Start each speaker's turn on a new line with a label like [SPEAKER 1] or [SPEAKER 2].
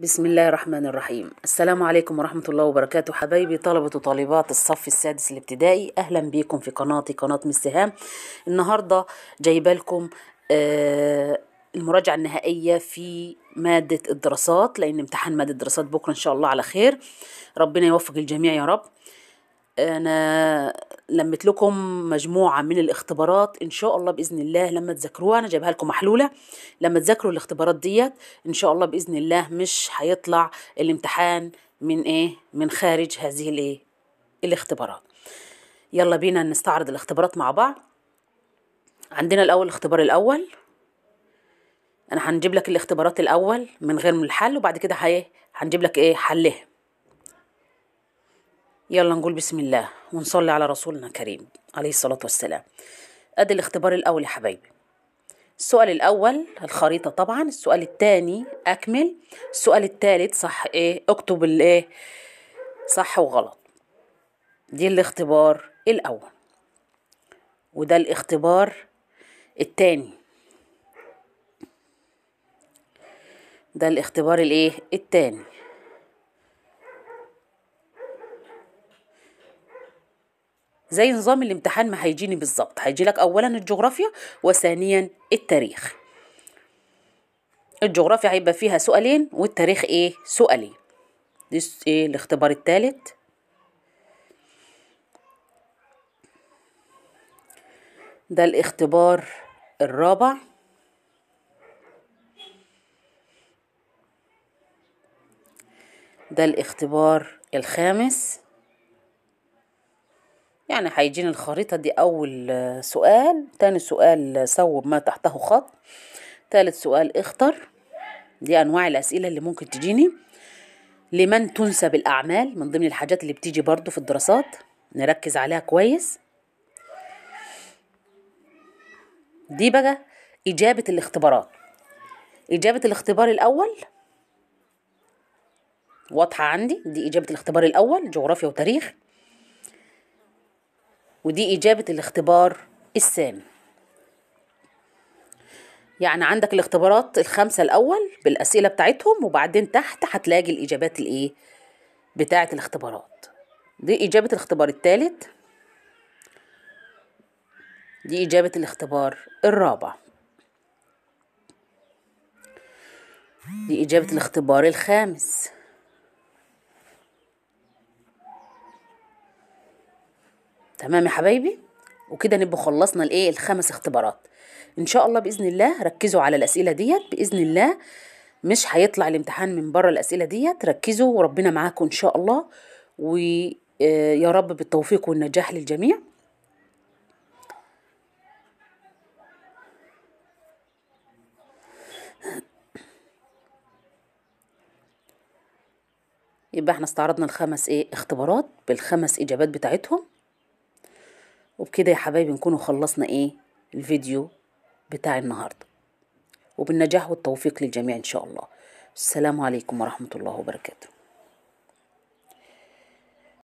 [SPEAKER 1] بسم الله الرحمن الرحيم السلام عليكم ورحمة الله وبركاته حبايبي طلبة وطالبات الصف السادس الابتدائي أهلا بيكم في قناتي قناة مستهام النهاردة جايبة لكم آه المراجعة النهائية في مادة الدراسات لأن امتحان مادة الدراسات بكرة إن شاء الله على خير ربنا يوفق الجميع يا رب انا لمت لكم مجموعه من الاختبارات ان شاء الله باذن الله لما تذاكروها انا جايبها لكم محلوله لما تذاكروا الاختبارات ديت ان شاء الله باذن الله مش هيطلع الامتحان من ايه من خارج هذه الايه الاختبارات يلا بينا نستعرض الاختبارات مع بعض عندنا الاول الاختبار الاول انا هنجيب لك الاختبارات الاول من غير الحل وبعد كده هنجيب لك ايه حلها يلا نقول بسم الله ونصلي على رسولنا الكريم عليه الصلاة والسلام أدي الاختبار الأول يا حبايبي السؤال الأول الخريطة طبعا السؤال الثاني أكمل السؤال الثالث صح إيه اكتب الإيه صح وغلط دي الاختبار الأول وده الاختبار الثاني ده الاختبار الإيه الثاني زي نظام الامتحان ما هيجيني بالظبط هيجي لك اولا الجغرافيا وثانيا التاريخ الجغرافيا هيبقى فيها سؤالين والتاريخ ايه سؤالين دي ايه الاختبار الثالث ده الاختبار الرابع ده الاختبار الخامس يعني هيجيني الخريطة دي أول سؤال تاني سؤال صوب ما تحته خط ثالث سؤال اختر دي أنواع الأسئلة اللي ممكن تجيني لمن تنسب الأعمال من ضمن الحاجات اللي بتيجي برضو في الدراسات نركز عليها كويس دي بقى إجابة الاختبارات إجابة الاختبار الأول واضحة عندي دي إجابة الاختبار الأول جغرافيا وتاريخ ودي إجابة الاختبار السام يعني عندك الاختبارات الخمسة الأول بالأسئلة بتاعتهم وبعدين تحت هتلاقي الإجابات الإيه بتاعة الاختبارات دي إجابة الاختبار الثالث دي إجابة الاختبار الرابع دي إجابة الاختبار الخامس تمام يا حبايبي وكده نبقى خلصنا الايه الخمس اختبارات ان شاء الله باذن الله ركزوا على الاسئله ديت باذن الله مش هيطلع الامتحان من بره الاسئله ديت ركزوا وربنا معاكم ان شاء الله ويا آه، رب بالتوفيق والنجاح للجميع يبقى احنا استعرضنا الخمس ايه اختبارات بالخمس اجابات بتاعتهم وبكده يا حبايبي نكون خلصنا ايه الفيديو بتاع النهارده وبالنجاح والتوفيق للجميع ان شاء الله السلام عليكم ورحمه الله وبركاته